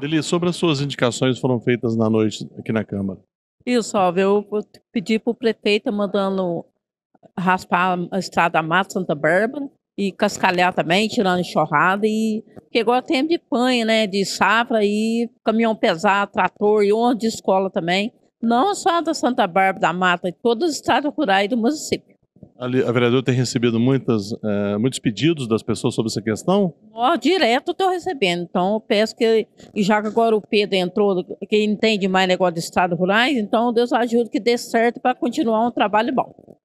Deli, sobre as suas indicações foram feitas na noite aqui na Câmara. Isso, óbvio. Eu pedi para o prefeito mandando raspar a estrada Mata Santa Bárbara e cascalhar também, tirando enxurrada. E chegou a é tempo de panha, né? De safra e caminhão pesado, trator e onde de escola também. Não só da Santa Bárbara da Mata, de todas as estradas rurais do município. A, vereadora tem recebido muitas, é, muitos pedidos das pessoas sobre essa questão? Ó, direto estou recebendo. Então, eu peço que, já que agora o Pedro entrou, que entende mais negócio de estado rurais, então Deus ajude que dê certo para continuar um trabalho bom.